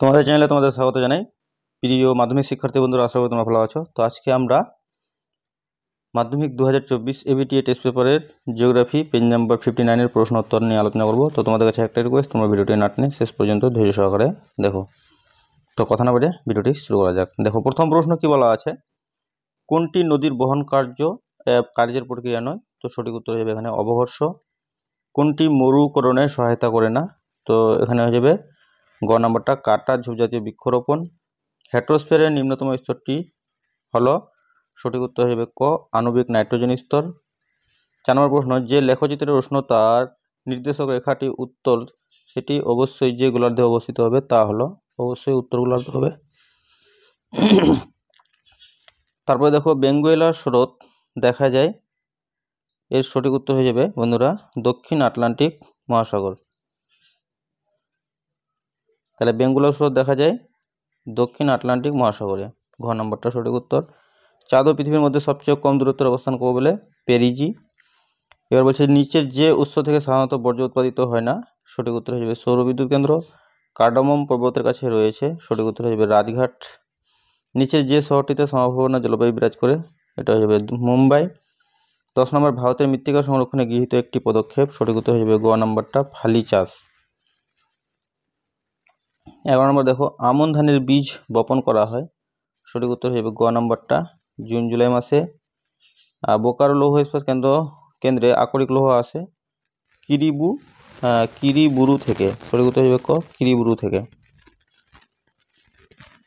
তোমাদের চ্যানেলে তোমাদের স্বাগত জানাই প্রিয় মাধ্যমিক শিক্ষার্থী বন্ধুরা আশা করি তোমরা ভালো আছো তো আজকে আমরা মাধ্যমিক দু হাজার চব্বিশ এবিটিএ টেস্ট পেপারের জিওগ্রাফি পেজ নাম্বার ফিফটি নাইনের প্রশ্ন উত্তর নিয়ে আলোচনা করবো তো তোমাদের কাছে একটা রিকোয়েস্ট তোমরা ভিডিওটি নাটনে শেষ পর্যন্ত ধৈর্য সহকারে দেখো তো কথা না বলে ভিডিওটি শুরু করা যাক দেখো প্রথম প্রশ্ন কি বলা আছে কোনটি নদীর বহন কার্য কার্যের প্রক্রিয়া নয় তো সঠিক উত্তর হিসেবে এখানে অবঘর্ষ কোনটি মরুকরণে সহায়তা করে না তো এখানে হয়ে যাবে গ নম্বরটা কাটা ঝুপজাতীয় বৃক্ষরোপণ হ্যাট্রোস্ফিয়ারের নিম্নতম স্তরটি হলো সঠিক উত্তর হিসেবে ক আণবিক নাইট্রোজেন স্তর চার নম্বর প্রশ্ন যে লেখচিত্রের উষ্ণতার নির্দেশক রেখাটি উত্তর সেটি অবশ্যই যে গোলার্ধে অবস্থিত হবে তা হলো অবশ্যই উত্তর গোলার্ধ হবে তারপরে দেখো বেঙ্গুয়েলা স্রোত দেখা যায় এর সঠিক উত্তর হয়ে যাবে বন্ধুরা দক্ষিণ আটলান্টিক মহাসাগর তাহলে বেঙ্গুলার স্রোত দেখা যায় দক্ষিণ আটলান্টিক মহাসাগরে ঘ নম্বরটা সঠিক উত্তর চাঁদ ও পৃথিবীর মধ্যে সবচেয়ে কম দূরত্বের অবস্থান করবে বলে পেরিজি এবার বলছে নিচের যে উৎস থেকে সাধারণত বর্জ্য উৎপাদিত হয় না সঠিক উত্তর হিসেবে সৌরবিদ্যুৎ কেন্দ্র কার্ডামম পর্বতের কাছে রয়েছে সঠিক উত্তর হিসেবে রাজঘাট নিচের যে শহরটিতে সমভাবনা জলবায়ু বিরাজ করে এটা হয়ে যাবে মুম্বাই দশ নম্বর ভারতের মৃত্তিকা সংরক্ষণে গৃহীত একটি পদক্ষেপ সঠিক উত্তর হিসেবে গোয়া নম্বরটা ফালি চাষ এগারো নম্বর দেখো আমন ধানের বীজ বপন করা হয় সঠিক উত্তর হিসেবে গ নম্বরটা জুন জুলাই মাসে বোকারো লৌহ ইস্পাত কেন্দ্র কেন্দ্রে আকরিক লৌহ আসে কিরিবু কিরিবুরু থেকে সঠিক উত্তর হিসেবে ক কিরিবুরু থেকে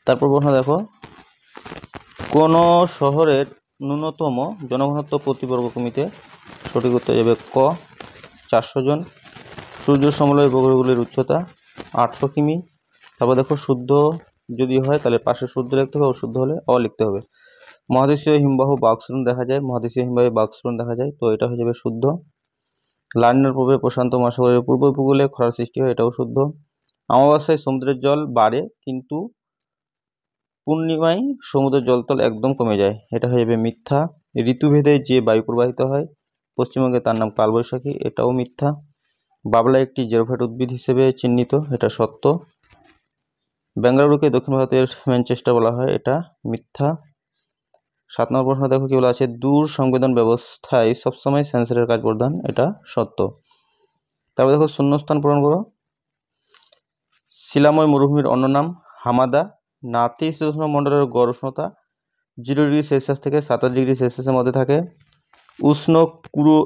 তারপর প্রশ্ন দেখো কোন শহরের ন্যূনতম জনঘনত্ব প্রতি বর্গভূমিতে সঠিক উত্তর হিসেবে ক চারশো জন সূর্য সমলয় উপগ্রহগুলির উচ্চতা আটশো কিমি তারপর দেখো শুদ্ধ যদি হয় তাহলে পাশে শুদ্ধ লিখতে হবে অশুদ্ধ হলে অ লিখতে হবে মহাদেশীয় হিমবাহ বাক্সরণ দেখা যায় মহাদেশীয় হিমবাহ বাক্সরণ দেখা যায় তো এটা হয়ে যাবে শুদ্ধ লাইনের পূর্বে প্রশান্ত মহাসাগরের পূর্ব উপকূলে খরার সৃষ্টি হয় এটাও শুদ্ধ অমাবাস্যায় সমুদ্রের জল বাড়ে কিন্তু পূর্ণিমায় সমুদ্রের জলতল একদম কমে যায় এটা হয়ে যাবে মিথ্যা ঋতুভেদে যে বায়ু প্রবাহিত হয় পশ্চিমবঙ্গে তার নাম কালবৈশাখী এটাও মিথ্যা বাবলা একটি জেরোফেট উদ্ভিদ হিসেবে চিহ্নিত এটা সত্য বেঙ্গালুরুকে দক্ষিণ ভারতের ম্যানচেস্টার বলা হয় এটা মিথ্যা সাত নম্বর প্রশ্ন দেখো কি বলা আছে দূর সংবেদন ব্যবস্থায় সবসময় সেন্সরের কাজ প্রদান এটা সত্য তারপর দেখো শূন্যস্থান পূরণ করো শিলাময় মরুভূমির অন্য নাম হামাদা নাতিশীতোষ্ণ মণ্ডলের গড় উষ্ণতা জিরো ডিগ্রি সেলসিয়াস থেকে সাতাশ ডিগ্রি সেলসিয়াসের মধ্যে থাকে উষ্ণ কুরো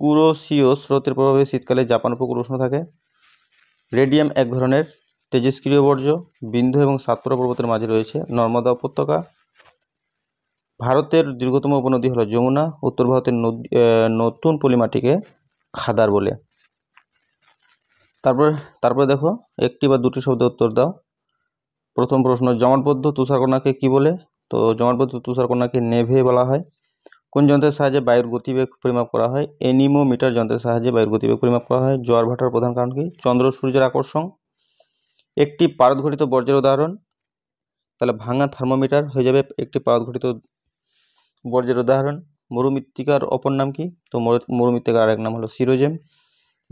কুরোসীয় স্রোতের প্রভাবে শীতকালে জাপান উপকূল উষ্ণ থাকে রেডিয়াম এক ধরনের তেজস্ক্রিয় বর্জ্য বিন্ধু এবং সাতপুরা পর্বতের মাঝে রয়েছে নর্মদা উপত্যকা ভারতের দীর্ঘতম উপনদী হল যমুনা উত্তর ভারতের নতুন পলিমাটিকে খাদার বলে তারপর তারপরে দেখো একটি বা দুটি শব্দ উত্তর দাও প্রথম প্রশ্ন জমাটবদ্ধ তুষারকণাকে কি বলে তো জমাটবদ্ধ তুষারকণাকে নেভে বলা হয় কোন যন্ত্রের সাহায্যে বায়ুর গতিবেগ পরিমাপ করা হয় এনিমোমিটার যন্ত্রের সাহায্যে বায়ুর গতিবেগ পরিমাপ করা হয় জোয়ার ভাটার প্রধান কারণ কি চন্দ্র সূর্যের আকর্ষণ একটি পারদঘটিত বর্জ্যের উদাহরণ তাহলে ভাঙা থার্মোমিটার হয়ে যাবে একটি পারদঘটিত বর্জ্যের উদাহরণ মরুমৃত্তিকার অপর নাম কি তো মরুমৃত্তিকার আরেক নাম হলো সিরোজেম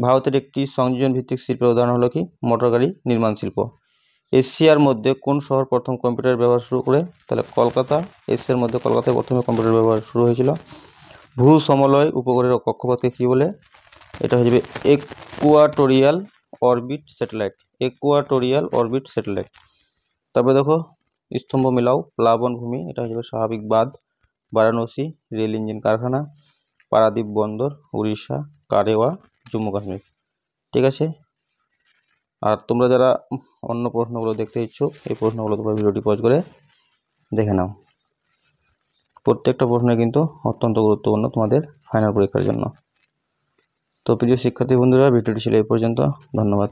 ভারতের একটি সংযোজন ভিত্তিক শিল্পের উদাহরণ হলো কি মোটর গাড়ি নির্মাণ শিল্প এশিয়ার মধ্যে কোন শহর প্রথম কম্পিউটার ব্যবহার শুরু করে তাহলে কলকাতা এশিয়ার মধ্যে কলকাতায় প্রথমে কম্পিউটার ব্যবহার শুরু হয়েছিল ভূ সমলয় উপগ্রহের কক্ষপথকে কী বলে এটা হয়ে যাবে equatorial orbit satellite equatorial orbit satellite তারপরে দেখো স্তম্ভ মিলাও প্লাবনভূমি এটা হয়ে স্বাভাবিক বাঁধ বারাণসী রেল ইঞ্জিন কারখানা পারাদ্বীপ বন্দর উড়িষ্যা কারেওয়া জম্মু কাশ্মীর ঠিক আছে আর তোমরা যারা অন্য প্রশ্নগুলো দেখতে ইচ্ছুক এই প্রশ্নগুলো তোমরা ভিডিওটি পজ করে দেখে নাও প্রত্যেকটা প্রশ্নে কিন্তু অত্যন্ত গুরুত্বপূর্ণ তোমাদের ফাইনাল পরীক্ষার জন্য তো প্রিয় শিক্ষার্থী বন্ধুরা ভিডিওটি ছিল এই পর্যন্ত ধন্যবাদ